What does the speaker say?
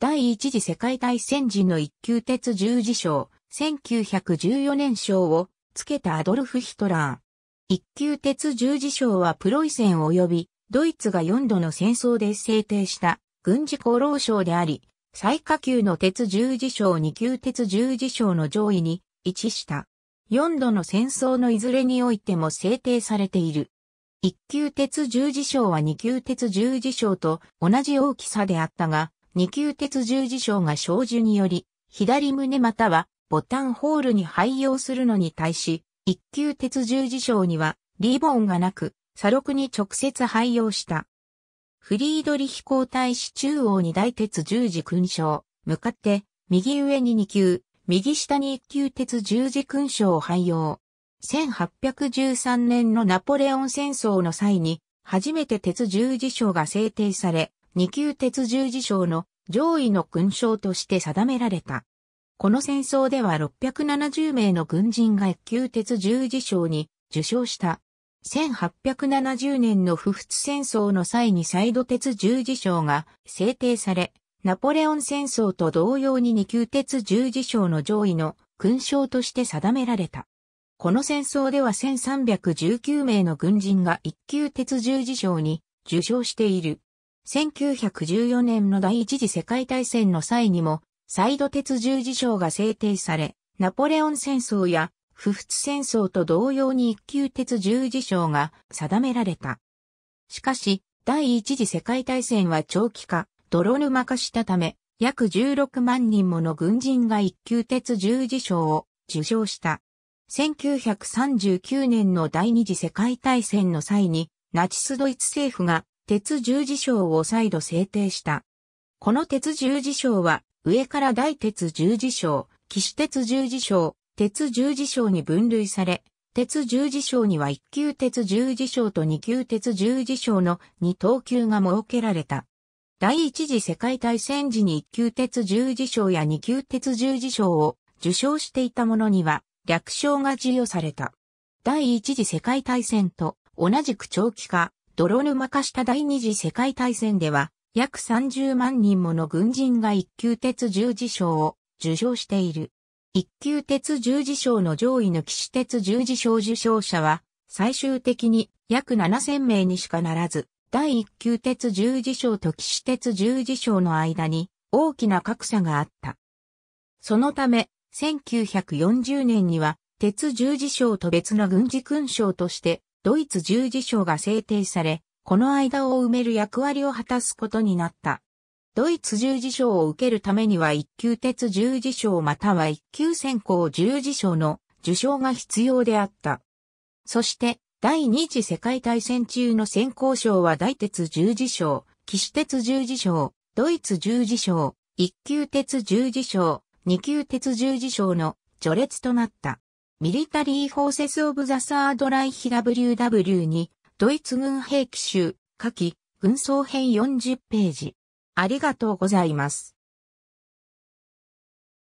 第一次世界大戦時の一級鉄十字章、1914年章をつけたアドルフ・ヒトラー。一級鉄十字章はプロイセン及びドイツが4度の戦争で制定した軍事功労章であり、最下級の鉄十字章二級鉄十字章の上位に位置した。4度の戦争のいずれにおいても制定されている。一級鉄十字章は二級鉄十字章と同じ大きさであったが、二級鉄十字章が小銃により、左胸またはボタンホールに配用するのに対し、一級鉄十字章にはリボンがなく、左録に直接配用した。フリードリヒ皇太子中央に大鉄十字勲章、向かって、右上に二級、右下に一級鉄十字勲章を配用。1813年のナポレオン戦争の際に、初めて鉄十字章が制定され、2級鉄十字章の上位の勲章として定められた。この戦争では670名の軍人が1級鉄十字章に受章した。1870年の不仏戦争の際にサイド鉄十字章が制定され、ナポレオン戦争と同様に2級鉄十字章の上位の勲章として定められた。この戦争では1319名の軍人が1級鉄十字章に受章している。1914年の第一次世界大戦の際にも、サイド鉄十字章が制定され、ナポレオン戦争や不仏戦争と同様に一級鉄十字章が定められた。しかし、第一次世界大戦は長期化、泥沼化したため、約16万人もの軍人が一級鉄十字章を受賞した。1939年の第二次世界大戦の際に、ナチスドイツ政府が鉄十字章を再度制定した。この鉄十字章は、上から大鉄十字章、騎士鉄十字章、鉄十字章に分類され、鉄十字章には一級鉄十字章と二級鉄十字章の二等級が設けられた。第一次世界大戦時に一級鉄十字章や二級鉄十字章を受賞していた者には略称が授与された。第一次世界大戦と同じく長期化、泥沼化した第二次世界大戦では、約30万人もの軍人が一級鉄十字章を受章している。一級鉄十字章の上位の騎士鉄十字章受章者は、最終的に約7000名にしかならず、第一級鉄十字章と騎士鉄十字章の間に大きな格差があった。そのため、1940年には、鉄十字章と別の軍事勲章としてドイツ十字章が制定され、この間を埋める役割を果たすことになった。ドイツ十字章を受けるためには一級鉄十字章または一級先行十字章の受賞が必要であった。そして、第二次世界大戦中の先行賞は大鉄十字章、騎士鉄十字章、ドイツ十字章、一級鉄十字章、二級鉄十字章の序列となった。ミリタリー・フォーセス・オブ・ザ・サード・ライヒ WW に、ドイツ軍兵器集、下記、軍装編40ページ。ありがとうございます。